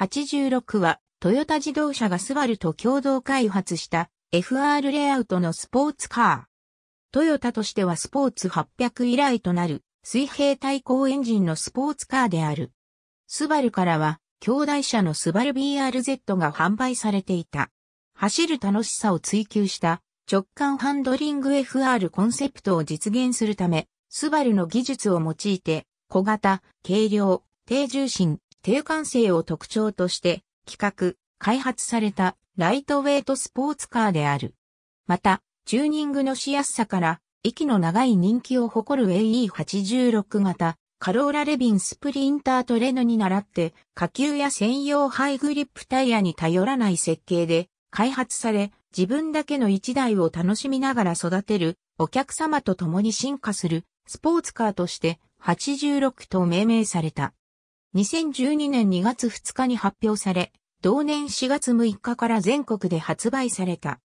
86は、トヨタ自動車がスバルと共同開発した FR レイアウトのスポーツカー。トヨタとしてはスポーツ800以来となる水平対向エンジンのスポーツカーである。スバルからは、兄弟車のスバル BRZ が販売されていた。走る楽しさを追求した直感ハンドリング FR コンセプトを実現するため、スバルの技術を用いて、小型、軽量、低重心、低感性を特徴として企画、開発されたライトウェイトスポーツカーである。また、チューニングのしやすさから息の長い人気を誇る AE86 型カローラレビンスプリンタートレノに倣って下級や専用ハイグリップタイヤに頼らない設計で開発され自分だけの一台を楽しみながら育てるお客様と共に進化するスポーツカーとして86と命名された。2012年2月2日に発表され、同年4月6日から全国で発売された。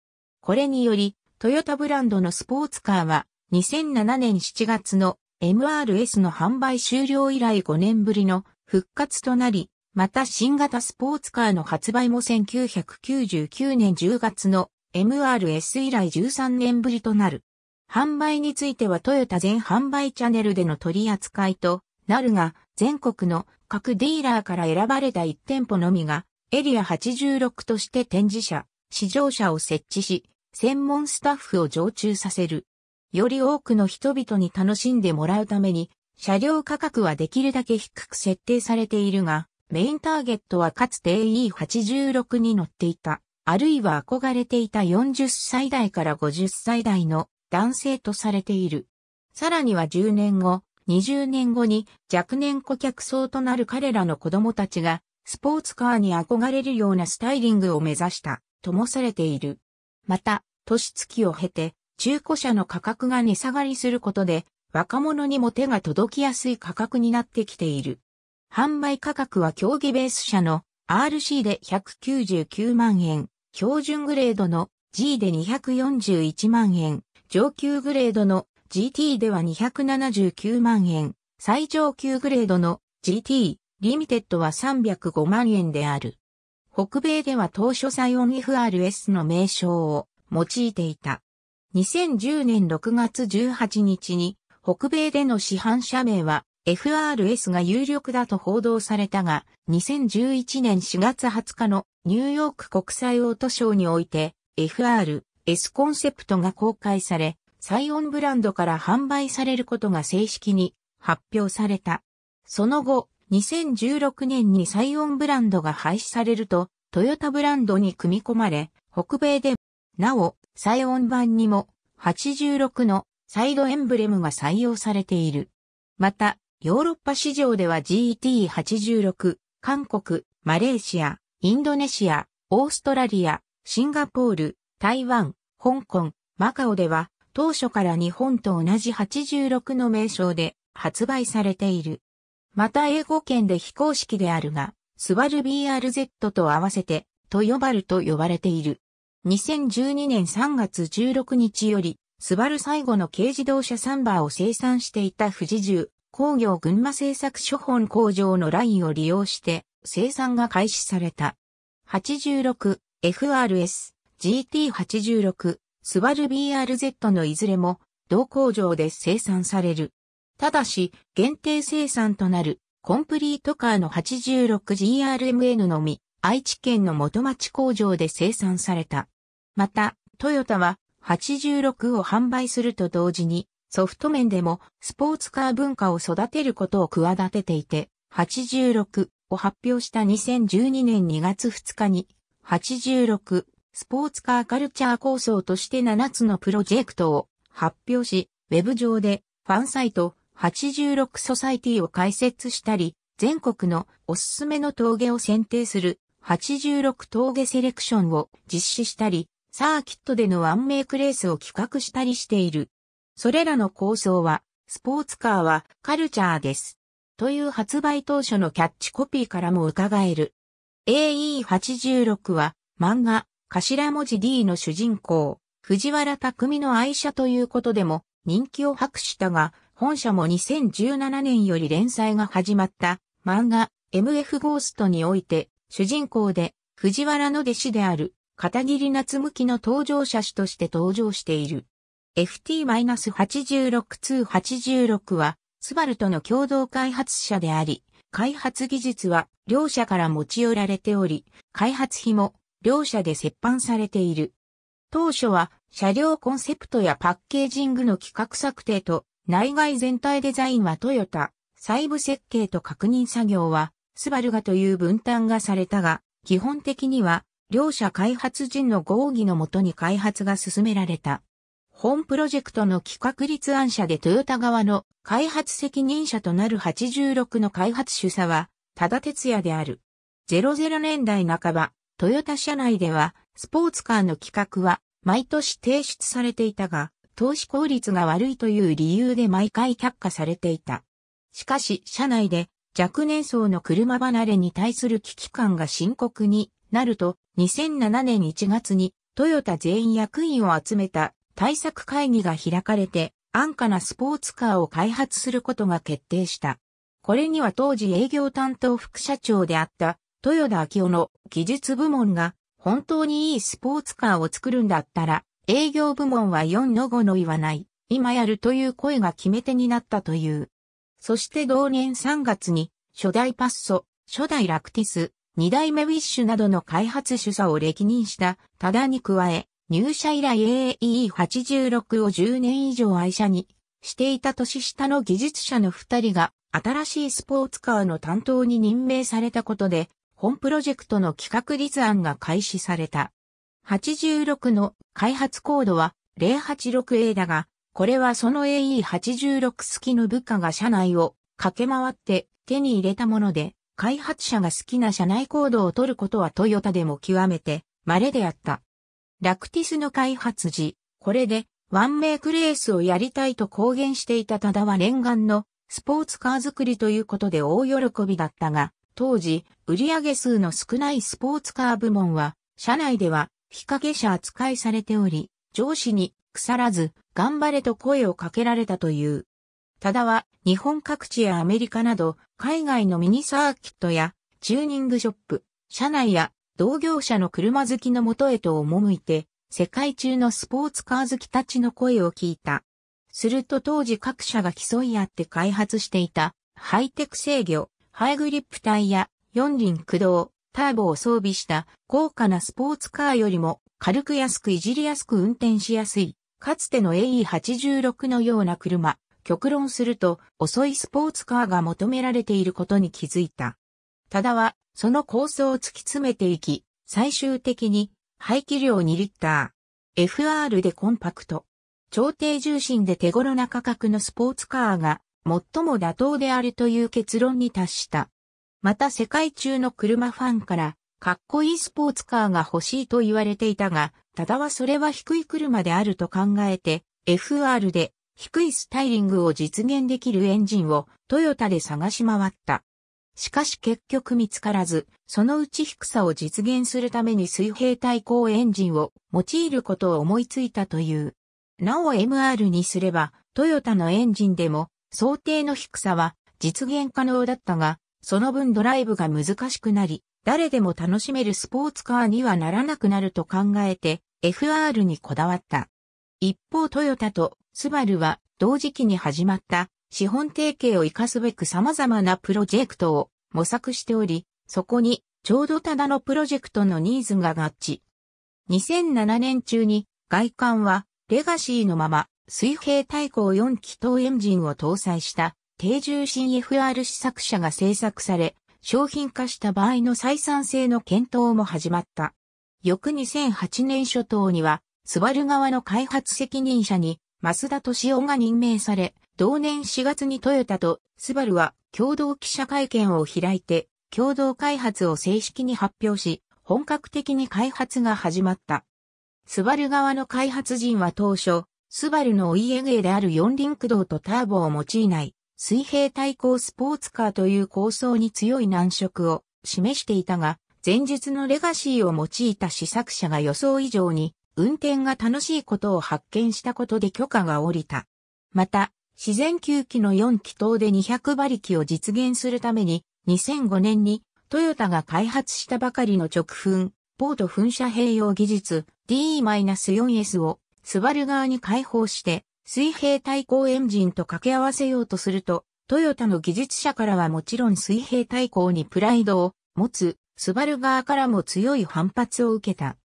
これにより、トヨタブランドのスポーツカーは、2007年7月の MRS の販売終了以来5年ぶりの復活となり、また新型スポーツカーの発売も1999年10月の MRS 以来13年ぶりとなる。販売についてはトヨタ全販売チャンネルでの取り扱いとなるが、全国の各ディーラーから選ばれた1店舗のみが、エリア86として展示車、試乗車を設置し、専門スタッフを常駐させる。より多くの人々に楽しんでもらうために、車両価格はできるだけ低く設定されているが、メインターゲットはかつて AE86 に乗っていた、あるいは憧れていた40歳代から50歳代の男性とされている。さらには10年後、20年後に若年顧客層となる彼らの子供たちがスポーツカーに憧れるようなスタイリングを目指したともされている。また、年月を経て中古車の価格が値下がりすることで若者にも手が届きやすい価格になってきている。販売価格は競技ベース車の RC で199万円、標準グレードの G で241万円、上級グレードの GT では279万円、最上級グレードの GT、リミテッドは305万円である。北米では当初サイオン FRS の名称を用いていた。2010年6月18日に北米での市販社名は FRS が有力だと報道されたが、2011年4月20日のニューヨーク国際オートショーにおいて FRS コンセプトが公開され、サイオンブランドから販売されることが正式に発表された。その後、2016年にサイオンブランドが廃止されると、トヨタブランドに組み込まれ、北米で、なお、サイオン版にも、86のサイドエンブレムが採用されている。また、ヨーロッパ市場では GT86、韓国、マレーシア、インドネシア、オーストラリア、シンガポール、台湾、香港、マカオでは当初から日本と同じ86の名称で発売されている。また英語圏で非公式であるが、スバル BRZ と合わせて、と呼ばると呼ばれている。2012年3月16日より、スバル最後の軽自動車サンバーを生産していた富士重工業群馬製作所本工場のラインを利用して生産が開始された。86FRS GT86 スバル BRZ のいずれも同工場で生産される。ただし、限定生産となるコンプリートカーの 86GRMN のみ、愛知県の元町工場で生産された。また、トヨタは86を販売すると同時に、ソフト面でもスポーツカー文化を育てることを企てていて、86を発表した2012年2月2日に、86スポーツカーカルチャー構想として7つのプロジェクトを発表し、ウェブ上でファンサイト86ソサイティを開設したり、全国のおすすめの峠を選定する86峠セレクションを実施したり、サーキットでのワンメイクレースを企画したりしている。それらの構想は、スポーツカーはカルチャーです。という発売当初のキャッチコピーからも伺える。AE86 は漫画、頭文字 D の主人公、藤原匠の愛車ということでも人気を博したが、本社も2017年より連載が始まった漫画 MF ゴーストにおいて主人公で藤原の弟子である片桐夏向きの登場者種として登場している。FT-86-286 はスバルとの共同開発者であり、開発技術は両社から持ち寄られており、開発費も両社で接班されている。当初は車両コンセプトやパッケージングの企画策定と内外全体デザインはトヨタ、細部設計と確認作業はスバルがという分担がされたが、基本的には両社開発陣の合議のもとに開発が進められた。本プロジェクトの企画立案者でトヨタ側の開発責任者となる86の開発主査は、ただ哲也である。00年代半ば、トヨタ社内では、スポーツカーの企画は、毎年提出されていたが、投資効率が悪いという理由で毎回却下されていた。しかし、社内で若年層の車離れに対する危機感が深刻になると、2007年1月にトヨタ全員役員を集めた対策会議が開かれて、安価なスポーツカーを開発することが決定した。これには当時営業担当副社長であった豊田昭夫の技術部門が本当にいいスポーツカーを作るんだったら、営業部門は4の5の言わない、今やるという声が決め手になったという。そして同年3月に、初代パッソ、初代ラクティス、二代目ウィッシュなどの開発主査を歴任したただに加え、入社以来 AE86 を10年以上愛車にしていた年下の技術者の2人が新しいスポーツカーの担当に任命されたことで本プロジェクトの企画立案が開始された。86の開発コードは 086A だが、これはその AE86 式の部下が社内を駆け回って手に入れたもので、開発者が好きな社内コードを取ることはトヨタでも極めて稀であった。ラクティスの開発時、これでワンメイクレースをやりたいと公言していたただは念願のスポーツカー作りということで大喜びだったが、当時、売上数の少ないスポーツカー部門は、社内では、日陰者扱いされており、上司に腐らず、頑張れと声をかけられたという。ただは、日本各地やアメリカなど、海外のミニサーキットや、チューニングショップ、社内や、同業者の車好きのもとへと赴いて、世界中のスポーツカー好きたちの声を聞いた。すると当時各社が競い合って開発していた、ハイテク制御、ハイグリップタイヤ、四輪駆動、ターボを装備した高価なスポーツカーよりも軽く安くいじりやすく運転しやすい、かつての AE86 のような車、極論すると遅いスポーツカーが求められていることに気づいた。ただは、その構想を突き詰めていき、最終的に排気量2リッター、FR でコンパクト、超低重心で手頃な価格のスポーツカーが最も妥当であるという結論に達した。また世界中の車ファンから、かっこいいスポーツカーが欲しいと言われていたが、ただはそれは低い車であると考えて、FR で低いスタイリングを実現できるエンジンをトヨタで探し回った。しかし結局見つからず、そのうち低さを実現するために水平対向エンジンを用いることを思いついたという。なお MR にすれば、トヨタのエンジンでも想定の低さは実現可能だったが、その分ドライブが難しくなり、誰でも楽しめるスポーツカーにはならなくなると考えて、FR にこだわった。一方トヨタとスバルは同時期に始まった資本提携を活かすべく様々なプロジェクトを模索しており、そこにちょうどただのプロジェクトのニーズが合致。2007年中に外観はレガシーのまま水平対向4気筒エンジンを搭載した低重心 FR 試作車が製作され、商品化した場合の採算性の検討も始まった。翌2008年初頭には、スバル側の開発責任者に、増田敏夫が任命され、同年4月にトヨタとスバルは共同記者会見を開いて、共同開発を正式に発表し、本格的に開発が始まった。スバル側の開発陣は当初、スバルのお家芸である四輪駆動とターボを用いない水平対抗スポーツカーという構想に強い難色を示していたが、前述のレガシーを用いた試作車が予想以上に運転が楽しいことを発見したことで許可が下りた。また、自然吸気の4気筒で200馬力を実現するために、2005年にトヨタが開発したばかりの直噴、ポート噴射併用技術 DE-4S をスバル側に開放して、水平対向エンジンと掛け合わせようとすると、トヨタの技術者からはもちろん水平対向にプライドを持つ、スバル側からも強い反発を受けた。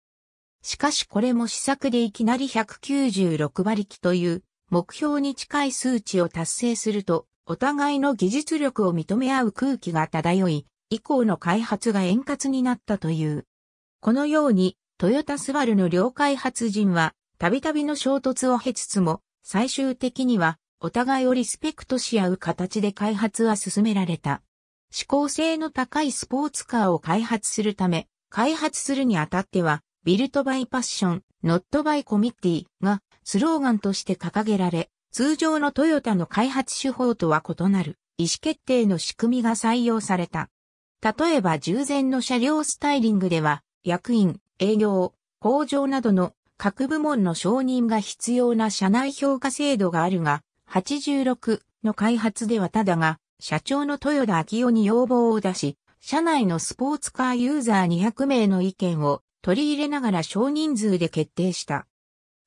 しかしこれも試作でいきなり196馬力という目標に近い数値を達成すると、お互いの技術力を認め合う空気が漂い、以降の開発が円滑になったという。このように、トヨタスバルの両開発陣は、たびたびの衝突を経つつも、最終的には、お互いをリスペクトし合う形で開発は進められた。指向性の高いスポーツカーを開発するため、開発するにあたっては、ビルトバイパッション、ノットバイコミッティがスローガンとして掲げられ、通常のトヨタの開発手法とは異なる意思決定の仕組みが採用された。例えば従前の車両スタイリングでは、役員、営業、工場などの各部門の承認が必要な社内評価制度があるが、86の開発ではただが、社長の豊田昭夫に要望を出し、社内のスポーツカーユーザー200名の意見を取り入れながら少人数で決定した。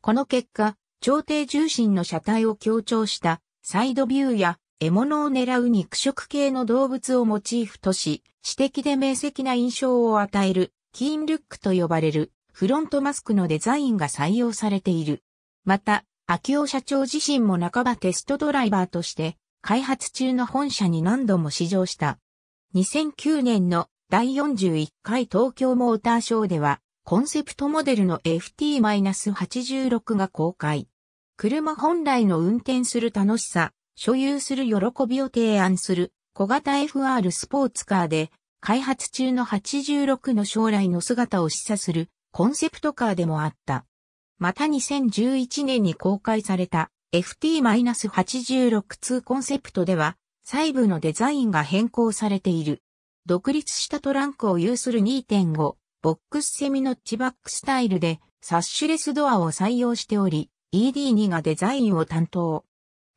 この結果、朝廷重心の車体を強調したサイドビューや獲物を狙う肉食系の動物をモチーフとし、知的で明晰な印象を与えるキーンルックと呼ばれるフロントマスクのデザインが採用されている。また、秋尾社長自身も半ばテストドライバーとして、開発中の本社に何度も試乗した。2009年の第41回東京モーターショーでは、コンセプトモデルの FT-86 が公開。車本来の運転する楽しさ、所有する喜びを提案する小型 FR スポーツカーで、開発中の86の将来の姿を示唆するコンセプトカーでもあった。また2011年に公開された FT-86-2 コンセプトでは、細部のデザインが変更されている。独立したトランクを有する2.5、ボックスセミノッチバックスタイルで、サッシュレスドアを採用しており、ED2 がデザインを担当。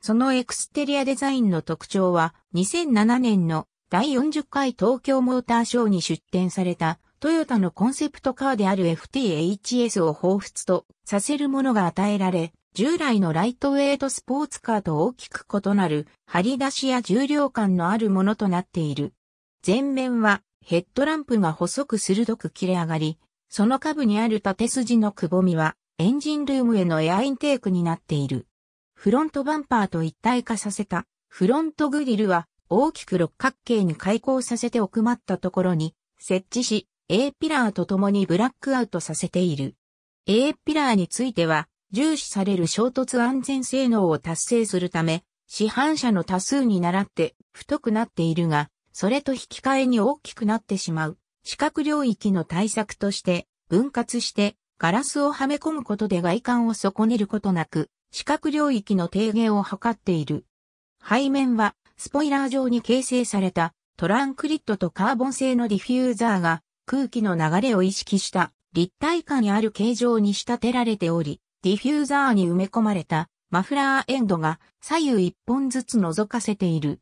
そのエクステリアデザインの特徴は、2007年の第40回東京モーターショーに出展されたトヨタのコンセプトカーである FTHS を彷彿とさせるものが与えられ、従来のライトウェイトスポーツカーと大きく異なる張り出しや重量感のあるものとなっている。前面はヘッドランプが細く鋭く切れ上がり、その下部にある縦筋のくぼみはエンジンルームへのエアインテークになっている。フロントバンパーと一体化させたフロントグリルは大きく六角形に開口させて奥まったところに設置し、A ピラーと共にブラックアウトさせている。A ピラーについては、重視される衝突安全性能を達成するため、市販車の多数に倣って太くなっているが、それと引き換えに大きくなってしまう。視覚領域の対策として分割してガラスをはめ込むことで外観を損ねることなく視覚領域の低減を図っている。背面はスポイラー状に形成されたトランクリッドとカーボン製のディフューザーが空気の流れを意識した立体感にある形状に仕立てられており、ディフューザーに埋め込まれたマフラーエンドが左右一本ずつ覗かせている。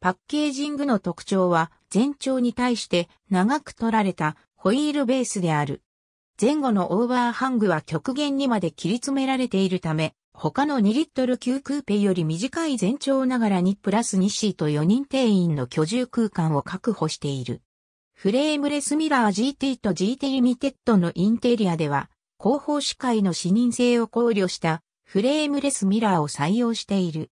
パッケージングの特徴は全長に対して長く取られたホイールベースである。前後のオーバーハングは極限にまで切り詰められているため、他の2リットル級クーペより短い全長ながらにプラス2シート4人定員の居住空間を確保している。フレームレスミラー GT と GT リミテッドのインテリアでは、広報視界の視認性を考慮したフレームレスミラーを採用している。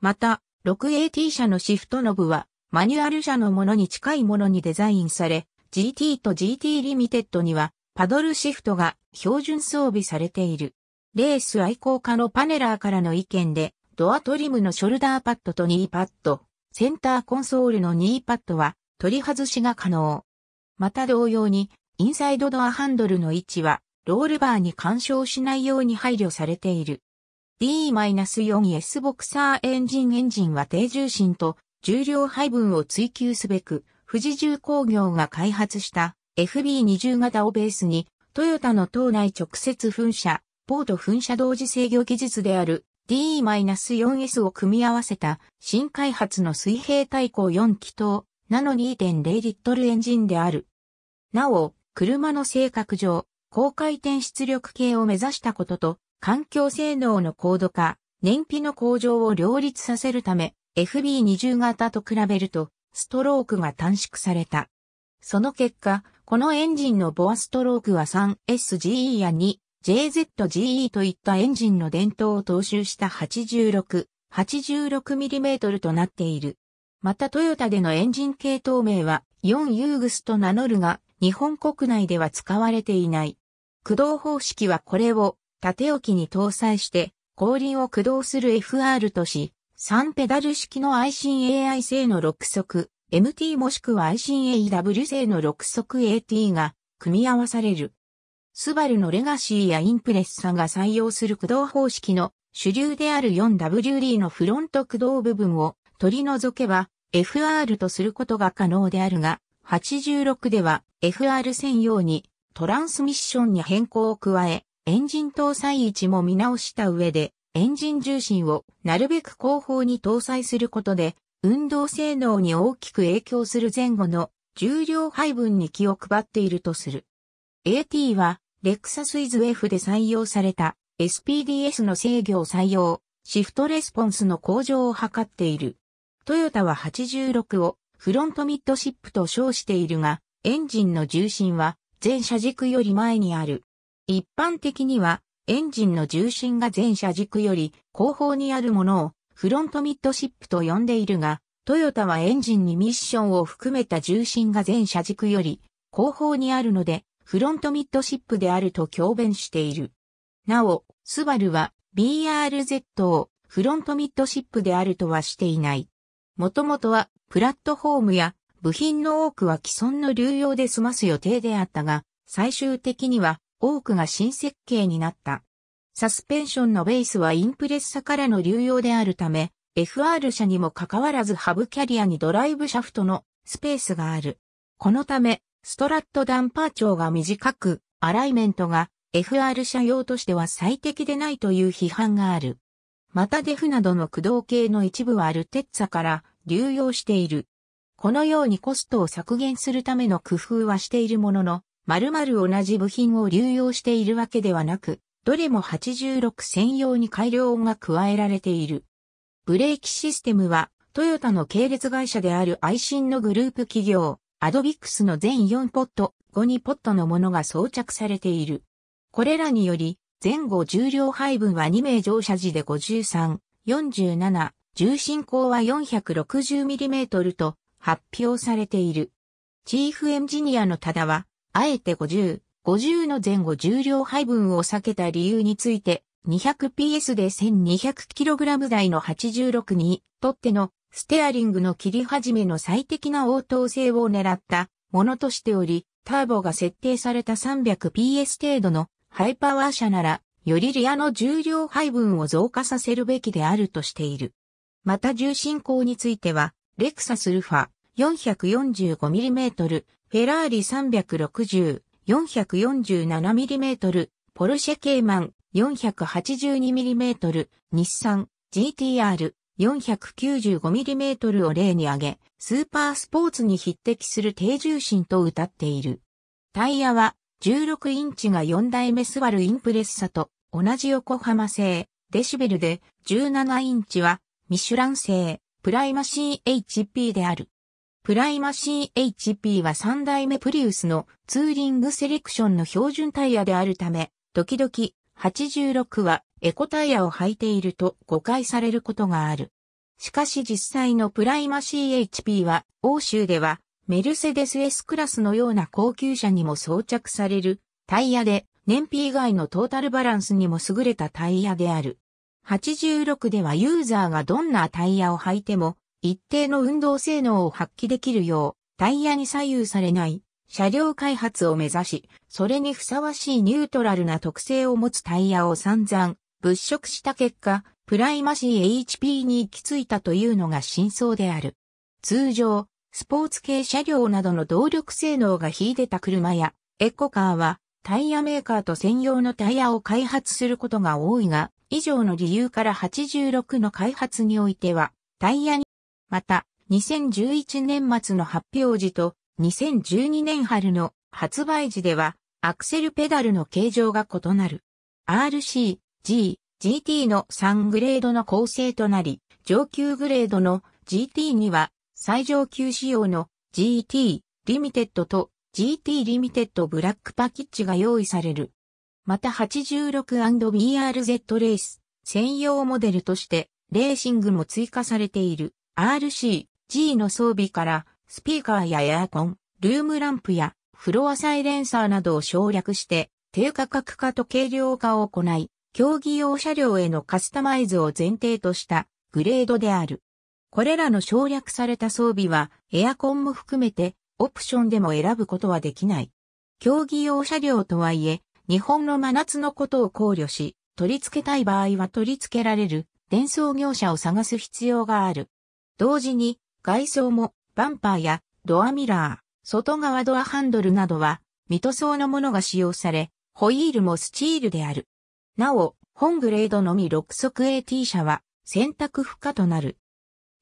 また、6AT 車のシフトノブは、マニュアル車のものに近いものにデザインされ、GT と GT リミテッドには、パドルシフトが標準装備されている。レース愛好家のパネラーからの意見で、ドアトリムのショルダーパッドとニーパッド、センターコンソールのニーパッドは取り外しが可能。また同様に、インサイドドアハンドルの位置は、ロールバーに干渉しないように配慮されている。D-4S ボクサーエンジンエンジンは低重心と重量配分を追求すべく、富士重工業が開発した FB20 型をベースに、トヨタの島内直接噴射、ポート噴射同時制御技術である D-4S を組み合わせた新開発の水平対向4気筒ナノ2.0リットルエンジンである。なお、車の性格上、高回転出力系を目指したことと、環境性能の高度化、燃費の向上を両立させるため、FB20 型と比べると、ストロークが短縮された。その結果、このエンジンのボアストロークは 3SGE や 2JZGE といったエンジンの伝統を踏襲した86、86mm となっている。またトヨタでのエンジン系統名は 4U グスと名乗るが、日本国内では使われていない。駆動方式はこれを縦置きに搭載して後輪を駆動する FR とし、3ペダル式の ICAI 製の6速 MT もしくは ICAEW 製の6速 AT が組み合わされる。スバルのレガシーやインプレッサが採用する駆動方式の主流である 4WD のフロント駆動部分を取り除けば FR とすることが可能であるが、86では FR1000 用にトランスミッションに変更を加え、エンジン搭載位置も見直した上で、エンジン重心をなるべく後方に搭載することで、運動性能に大きく影響する前後の重量配分に気を配っているとする。AT は、レクサスイズ F で採用された SPDS の制御を採用、シフトレスポンスの向上を図っている。トヨタは86をフロントミッドシップと称しているが、エンジンの重心は前車軸より前にある。一般的にはエンジンの重心が前車軸より後方にあるものをフロントミッドシップと呼んでいるが、トヨタはエンジンにミッションを含めた重心が前車軸より後方にあるので、フロントミッドシップであると強弁している。なお、スバルは BRZ をフロントミッドシップであるとはしていない。もともとはプラットフォームや部品の多くは既存の流用で済ます予定であったが、最終的には多くが新設計になった。サスペンションのベースはインプレッサからの流用であるため、FR 車にもかかわらずハブキャリアにドライブシャフトのスペースがある。このため、ストラットダンパー長が短く、アライメントが FR 車用としては最適でないという批判がある。またデフなどの駆動系の一部はアルテッツァから流用している。このようにコストを削減するための工夫はしているものの、丸々同じ部品を流用しているわけではなく、どれも86専用に改良が加えられている。ブレーキシステムは、トヨタの系列会社である愛心のグループ企業、アドビックスの全4ポット、5 2ポットのものが装着されている。これらにより、前後重量配分は2名乗車時で53、47、重心高は 460mm と発表されている。チーフエンジニアのタダは、あえて50、50の前後重量配分を避けた理由について、200PS で 1200kg 台の86にとってのステアリングの切り始めの最適な応答性を狙ったものとしており、ターボが設定された 300PS 程度のハイパワー車なら、よりリアの重量配分を増加させるべきであるとしている。また重心高については、レクサスルファ 445mm、フェラーリ360、447mm、ポルシェケーマン 482mm、日産 GTR 495mm を例に挙げ、スーパースポーツに匹敵する低重心と謳っている。タイヤは16インチが4代目スバルインプレッサと同じ横浜製デシベルで17インチはミシュラン製プライマシー HP である。プライマシー HP は3代目プリウスのツーリングセレクションの標準タイヤであるため、時々86はエコタイヤを履いていると誤解されることがある。しかし実際のプライマシー HP は欧州ではメルセデス S クラスのような高級車にも装着されるタイヤで燃費以外のトータルバランスにも優れたタイヤである。86ではユーザーがどんなタイヤを履いても一定の運動性能を発揮できるようタイヤに左右されない車両開発を目指し、それにふさわしいニュートラルな特性を持つタイヤを散々物色した結果、プライマシー HP に行き着いたというのが真相である。通常、スポーツ系車両などの動力性能が秀でた車やエコカーはタイヤメーカーと専用のタイヤを開発することが多いが、以上の理由から86の開発においては、タイヤに、また、2011年末の発表時と、2012年春の発売時では、アクセルペダルの形状が異なる。RC、G、GT の3グレードの構成となり、上級グレードの GT には最上級仕様の GT、リミテッドと GT リミテッドブラックパキッチが用意される。また 86&BRZ レース専用モデルとしてレーシングも追加されている RC、G の装備からスピーカーやエアコン、ルームランプやフロアサイレンサーなどを省略して低価格化と軽量化を行い、競技用車両へのカスタマイズを前提としたグレードである。これらの省略された装備はエアコンも含めてオプションでも選ぶことはできない。競技用車両とはいえ、日本の真夏のことを考慮し、取り付けたい場合は取り付けられる、伝送業者を探す必要がある。同時に、外装も、バンパーや、ドアミラー、外側ドアハンドルなどは、未塗装のものが使用され、ホイールもスチールである。なお、本グレードのみ6足 AT 車は、選択不可となる。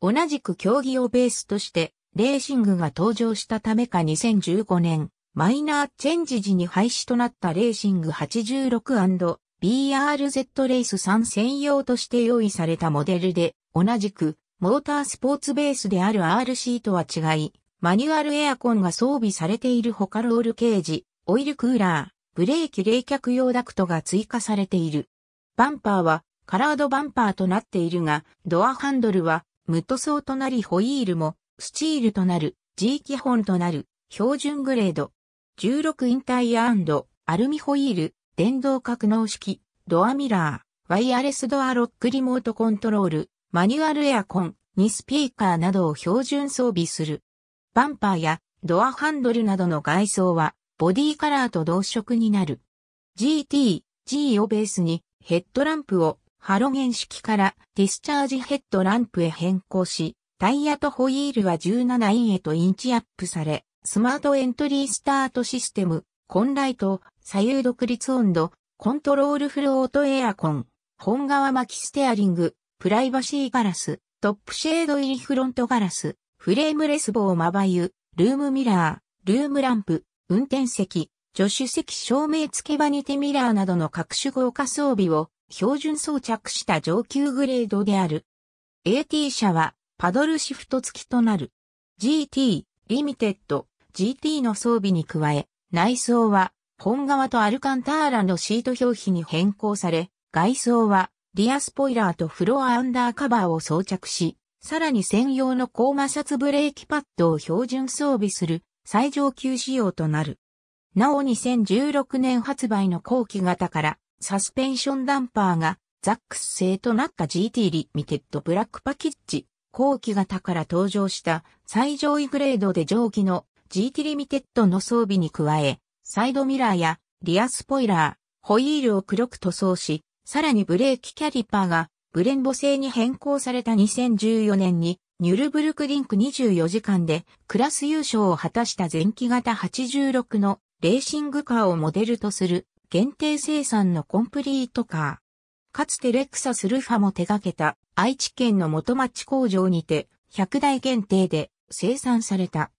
同じく競技用ベースとして、レーシングが登場したためか2015年、マイナーチェンジ時に廃止となったレーシング 86&BRZ レース3専用として用意されたモデルで、同じくモータースポーツベースである RC とは違い、マニュアルエアコンが装備されているほかロールケージ、オイルクーラー、ブレーキ冷却用ダクトが追加されている。バンパーはカラードバンパーとなっているが、ドアハンドルは無塗装となりホイールもスチールとなる、G 基本となる、標準グレード。16インタイヤアルミホイール、電動格納式、ドアミラー、ワイヤレスドアロックリモートコントロール、マニュアルエアコン、2スピーカーなどを標準装備する。バンパーやドアハンドルなどの外装はボディカラーと同色になる。GT、G をベースにヘッドランプをハロゲン式からディスチャージヘッドランプへ変更し、タイヤとホイールは17インへとインチアップされ、スマートエントリースタートシステム、コンライト、左右独立温度、コントロールフルオートエアコン、本側巻きステアリング、プライバシーガラス、トップシェード入りフロントガラス、フレームレス棒まばゆ、ルームミラー、ルームランプ、運転席、助手席照明付け場に手ミラーなどの各種豪華装備を標準装着した上級グレードである。AT 社はパドルシフト付きとなる。GT、リミテッド、GT の装備に加え、内装は、本側とアルカンターラのシート表皮に変更され、外装は、リアスポイラーとフロアアンダーカバーを装着し、さらに専用の高摩擦ブレーキパッドを標準装備する最上級仕様となる。なお2016年発売の後期型からサスペンションダンパーがザックス製となった GT リミテッドブラックパキッチ後期型から登場した最上位グレードで上記の GT リミテッドの装備に加え、サイドミラーやリアスポイラー、ホイールを黒く塗装し、さらにブレーキキャリパーがブレンボ製に変更された2014年にニュルブルクリンク24時間でクラス優勝を果たした前期型86のレーシングカーをモデルとする限定生産のコンプリートカー。かつてレクサスルファも手掛けた愛知県の元町工場にて、100台限定で生産された。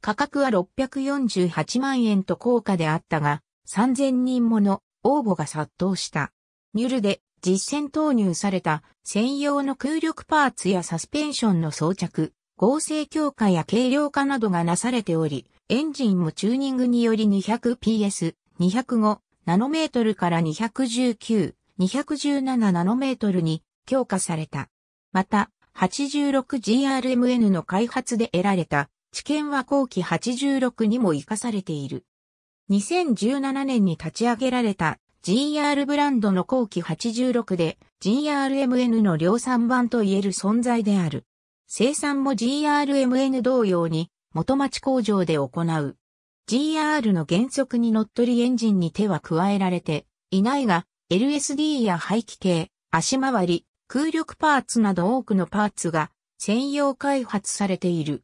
価格は648万円と高価であったが、3000人もの応募が殺到した。ニュルで実践投入された専用の空力パーツやサスペンションの装着、合成強化や軽量化などがなされており、エンジンもチューニングにより 200PS、205ナノメートルから219、217ナノメートルに強化された。また、86GRMN の開発で得られた知見は後期86にも活かされている。2017年に立ち上げられた GR ブランドの後期86で GRMN の量産版といえる存在である。生産も GRMN 同様に元町工場で行う。GR の原則に乗っ取りエンジンに手は加えられていないが、LSD や排気系、足回り、空力パーツなど多くのパーツが専用開発されている。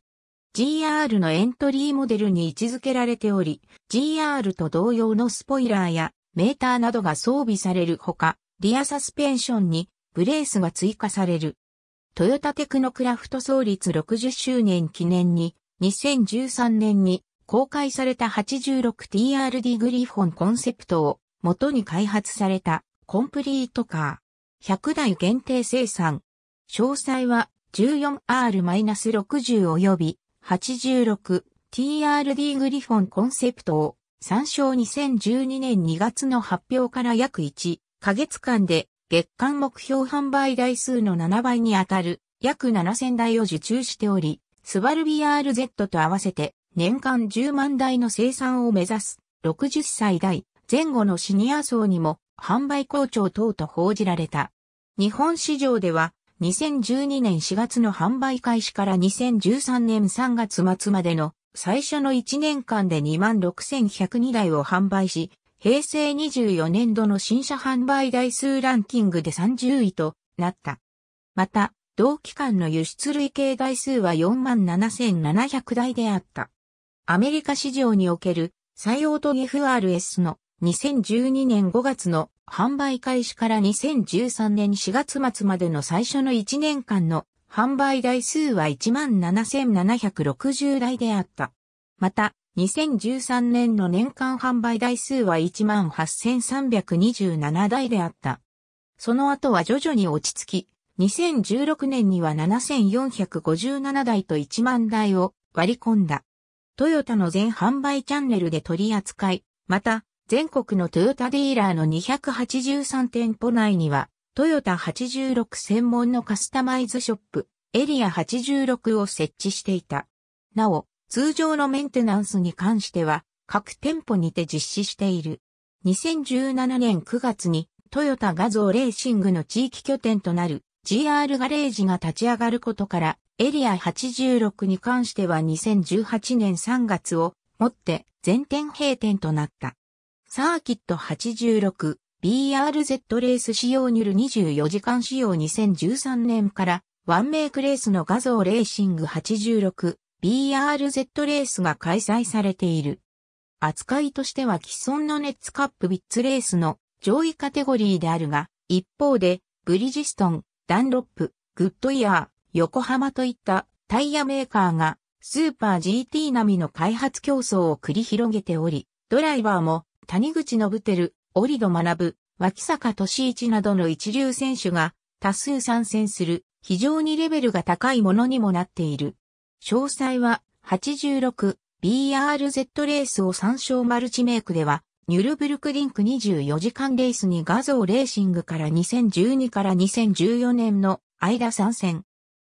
GR のエントリーモデルに位置づけられており、GR と同様のスポイラーやメーターなどが装備されるほか、リアサスペンションにブレースが追加される。トヨタテクノクラフト創立60周年記念に、2013年に公開された 86TRD グリフォンコンセプトを元に開発されたコンプリートカー。100台限定生産。詳細は 14R-60 及び 86TRD グリフォンコンセプトを参照2012年2月の発表から約1ヶ月間で月間目標販売台数の7倍にあたる約7000台を受注しており、スバル BRZ と合わせて年間10万台の生産を目指す60歳代前後のシニア層にも販売好調等と報じられた。日本市場では2012年4月の販売開始から2013年3月末までの最初の1年間で26,102台を販売し、平成24年度の新車販売台数ランキングで30位となった。また、同期間の輸出累計台数は47,700台であった。アメリカ市場における採用と FRS の2012年5月の販売開始から2013年4月末までの最初の1年間の販売台数は17,760台であった。また、2013年の年間販売台数は18,327台であった。その後は徐々に落ち着き、2016年には7457台と1万台を割り込んだ。トヨタの全販売チャンネルで取り扱い、また、全国のトヨタディーラーの283店舗内には、トヨタ86専門のカスタマイズショップ、エリア86を設置していた。なお、通常のメンテナンスに関しては、各店舗にて実施している。2017年9月に、トヨタ画像レーシングの地域拠点となる GR ガレージが立ち上がることから、エリア86に関しては2018年3月をもって全店閉店となった。サーキット 86BRZ レース仕様による24時間仕様2013年からワンメイクレースの画像レーシング 86BRZ レースが開催されている。扱いとしては既存のネッツカップビッツレースの上位カテゴリーであるが、一方でブリジストン、ダンロップ、グッドイヤー、横浜といったタイヤメーカーがスーパー GT 並みの開発競争を繰り広げており、ドライバーも谷口信輝、折戸学、脇坂俊一などの一流選手が多数参戦する非常にレベルが高いものにもなっている。詳細は 86BRZ レースを参照マルチメイクではニュルブルクリンク24時間レースに画像レーシングから2012から2014年の間参戦。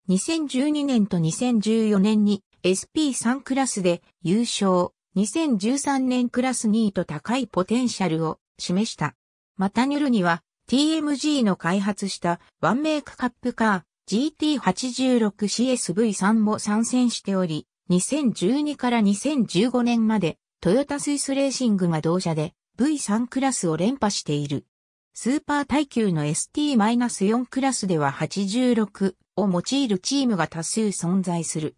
2012年と2014年に SP3 クラスで優勝、2013年クラス2位と高いポテンシャルを示した。またニュルには TMG の開発したワンメイクカップカー GT86CSV3 も参戦しており、2012から2015年までトヨタスイスレーシングが同社で V3 クラスを連覇している。スーパー耐久の ST-4 クラスでは86を用いるチームが多数存在する。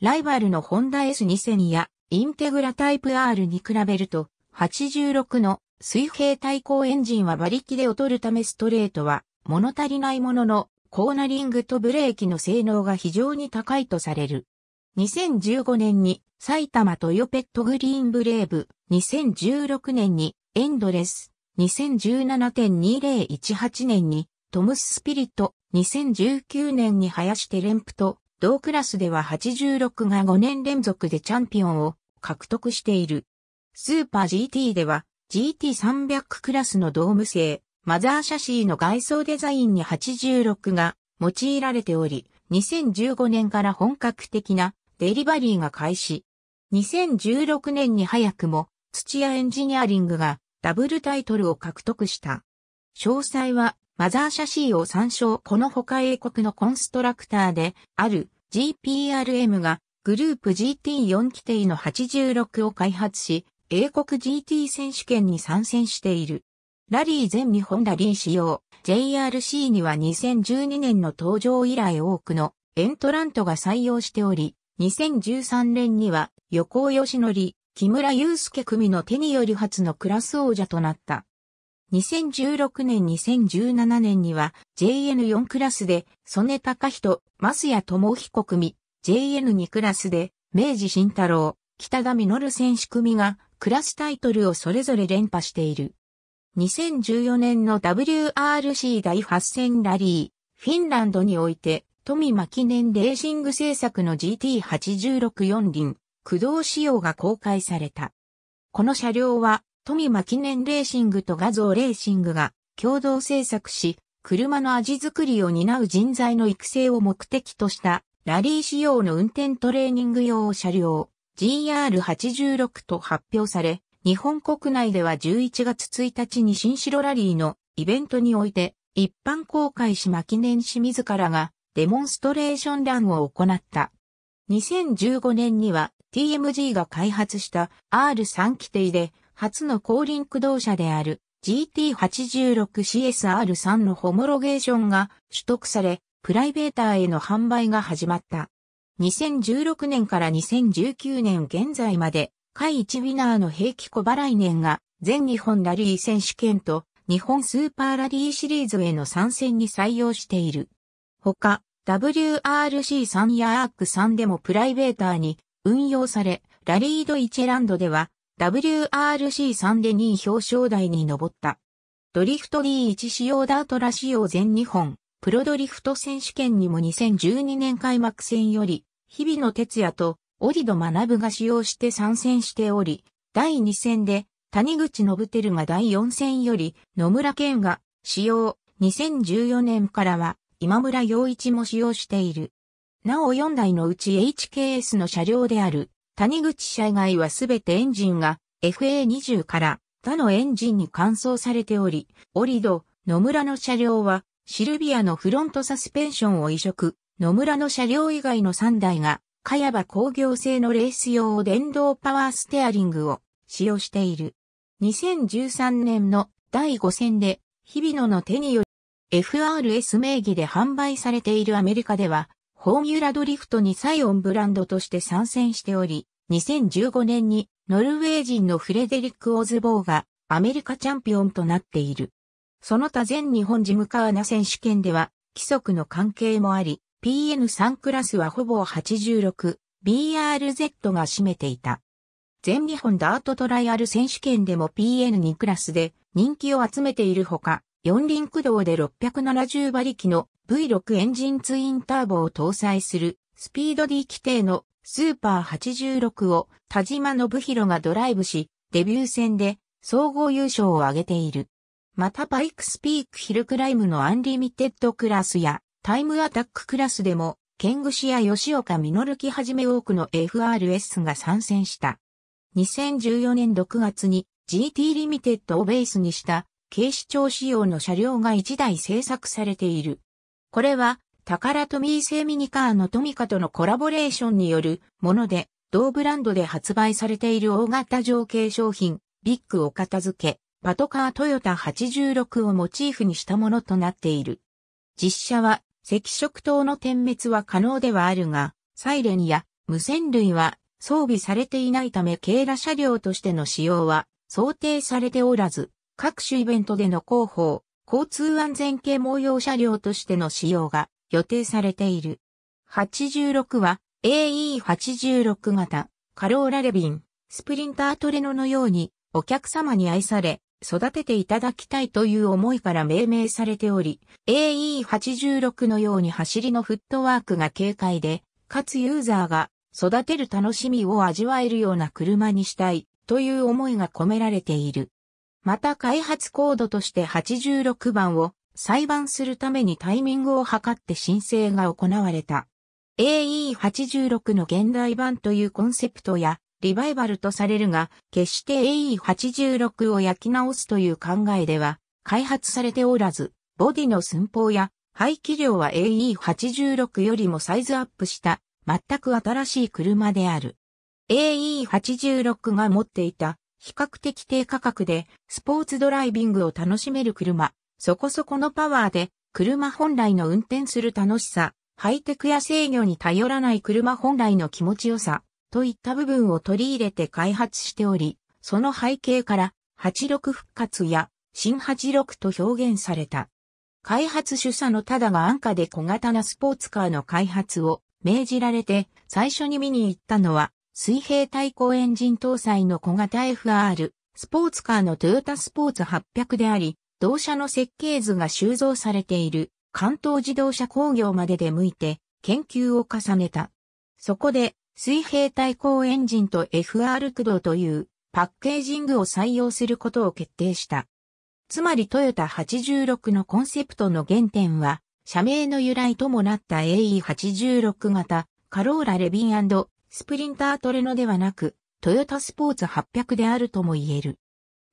ライバルのホンダ S2000 やインテグラタイプ R に比べると、86の水平対向エンジンは馬力で劣るためストレートは物足りないものの、コーナリングとブレーキの性能が非常に高いとされる。2015年に埼玉トヨペットグリーンブレーブ、2016年にエンドレス、2017.2018年にトムススピリット、2019年に林テレンプと同クラスでは86が5年連続でチャンピオンを獲得している。スーパー GT では GT300 クラスのドーム製マザーシャシーの外装デザインに86が用いられており、2015年から本格的なデリバリーが開始。2016年に早くも土屋エンジニアリングがダブルタイトルを獲得した。詳細はマザーシャシーを参照この他英国のコンストラクターである GPRM がグループ GT4 規定の86を開発し、英国 GT 選手権に参戦している。ラリー全日本ラリー仕様、JRC には2012年の登場以来多くのエントラントが採用しており、2013年には横尾義則、木村祐介組の手により初のクラス王者となった。2016年2017年には JN4 クラスで、曽根隆人、増谷智彦組、JN2 クラスで、明治慎太郎、北田実選手組が、クラスタイトルをそれぞれ連覇している。2014年の WRC 第8戦ラリー、フィンランドにおいて、富間記念レーシング製作の GT864 輪、駆動仕様が公開された。この車両は、富間記念レーシングと画像レーシングが共同制作し、車の味作りを担う人材の育成を目的としたラリー仕様の運転トレーニング用車両 GR86 と発表され、日本国内では11月1日に新城ラリーのイベントにおいて一般公開し記念し自らがデモンストレーションランを行った。2015年には TMG が開発した R3 規定で初の後輪駆動車である GT86CSR3 のホモロゲーションが取得され、プライベーターへの販売が始まった。2016年から2019年現在まで、下1ウィナーの平気小払い年が、全日本ラリー選手権と日本スーパーラリーシリーズへの参戦に採用している。他、WRC3 や ARC3 でもプライベーターに運用され、ラリードイチェランドでは WRC3 で2位表彰台に上った。ドリフト D1 仕様ダートラ仕様全日本プロドリフト選手権にも2012年開幕戦より、日々の哲也とリ戸学が使用して参戦しており、第2戦で谷口信輝が第4戦より野村健が使用、2014年からは今村洋一も使用している。なお4台のうち HKS の車両である谷口車以外はすべてエンジンが FA20 から他のエンジンに換装されており、オリド、野村の車両はシルビアのフロントサスペンションを移植、野村の車両以外の3台が、ヤバ工業製のレース用電動パワーステアリングを使用している。2013年の第5戦で、日比野の手により、FRS 名義で販売されているアメリカでは、フォーミュラドリフトにサイオンブランドとして参戦しており、2015年にノルウェー人のフレデリック・オズボーがアメリカチャンピオンとなっている。その他全日本ジムカーナ選手権では、規則の関係もあり、PN3 クラスはほぼ86、BRZ が占めていた。全日本ダートトライアル選手権でも PN2 クラスで人気を集めているほか、四輪駆動で670馬力の V6 エンジンツインターボを搭載するスピード D 規定のスーパー86を田島信弘がドライブし、デビュー戦で総合優勝を挙げている。またバイクスピークヒルクライムのアンリミテッドクラスやタイムアタッククラスでも、ケングシや吉岡実きはじめ多くの FRS が参戦した。2014年6月に GT リミテッドをベースにした警視庁仕様の車両が1台製作されている。これは、タカラトミー製ミニカーのトミカとのコラボレーションによるもので、同ブランドで発売されている大型上軽商品、ビッグを片付け、パトカートヨタ86をモチーフにしたものとなっている。実車は赤色灯の点滅は可能ではあるが、サイレンや無線類は装備されていないため軽羅車両としての使用は想定されておらず、各種イベントでの広報、交通安全系模様車両としての使用が予定されている。86は AE86 型、カローラレビン、スプリンタートレノのようにお客様に愛され、育てていただきたいという思いから命名されており、AE86 のように走りのフットワークが軽快で、かつユーザーが育てる楽しみを味わえるような車にしたいという思いが込められている。また開発コードとして86番を裁判するためにタイミングを図って申請が行われた。AE86 の現代版というコンセプトやリバイバルとされるが、決して AE86 を焼き直すという考えでは開発されておらず、ボディの寸法や排気量は AE86 よりもサイズアップした全く新しい車である。AE86 が持っていた比較的低価格でスポーツドライビングを楽しめる車、そこそこのパワーで車本来の運転する楽しさ、ハイテクや制御に頼らない車本来の気持ちよさ、といった部分を取り入れて開発しており、その背景から86復活や新86と表現された。開発主査のただが安価で小型なスポーツカーの開発を命じられて最初に見に行ったのは水平対向エンジン搭載の小型 FR スポーツカーのトヨタスポーツ800であり、同社の設計図が収蔵されている関東自動車工業まで出向いて研究を重ねた。そこで水平対向エンジンと FR 駆動というパッケージングを採用することを決定した。つまりトヨタ86のコンセプトの原点は、社名の由来ともなった AE86 型、カローラレビンスプリンタートレノではなく、トヨタスポーツ800であるとも言える。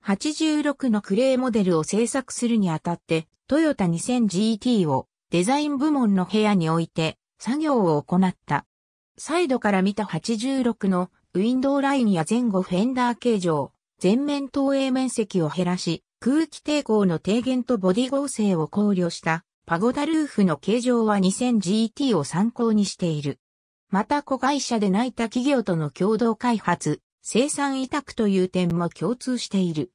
86のクレーモデルを制作するにあたって、トヨタ 2000GT をデザイン部門の部屋に置いて作業を行った。サイドから見た86のウィンドウラインや前後フェンダー形状、前面投影面積を減らし、空気抵抗の低減とボディ合成を考慮したパゴダルーフの形状は 2000GT を参考にしている。また子会社で泣いた企業との共同開発、生産委託という点も共通している。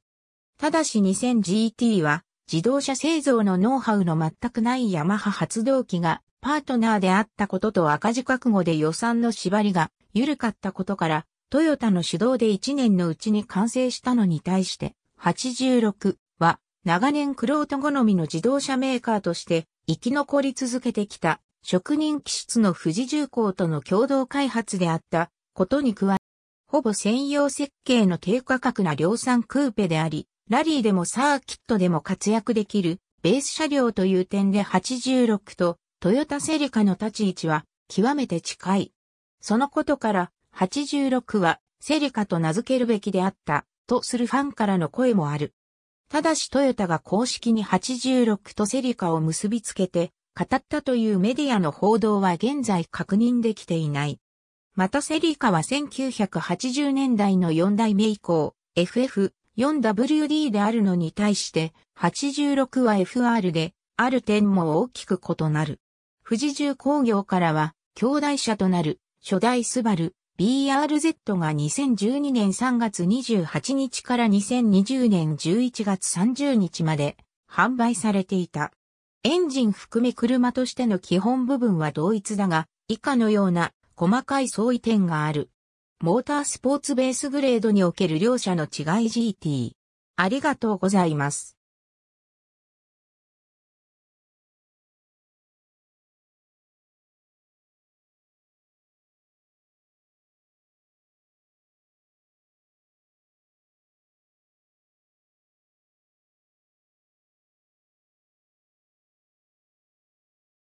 ただし 2000GT は自動車製造のノウハウの全くないヤマハ発動機がパートナーであったことと赤字覚悟で予算の縛りが緩かったことから、トヨタの主導で1年のうちに完成したのに対して、86は長年クロート好みの自動車メーカーとして生き残り続けてきた職人気質の富士重工との共同開発であったことに加え、ほぼ専用設計の低価格な量産クーペであり、ラリーでもサーキットでも活躍できるベース車両という点で86とトヨタセリカの立ち位置は極めて近い。そのことから86はセリカと名付けるべきであったとするファンからの声もある。ただしトヨタが公式に86とセリカを結びつけて語ったというメディアの報道は現在確認できていない。またセリカは1980年代の4代目以降、FF4WD であるのに対して、86は FR で、ある点も大きく異なる。富士重工業からは、兄弟車となる、初代スバル BRZ が2012年3月28日から2020年11月30日まで販売されていた。エンジン含め車としての基本部分は同一だが、以下のような細かい相違点がある。モータースポーツベースグレードにおける両者の違い GT。ありがとうございます。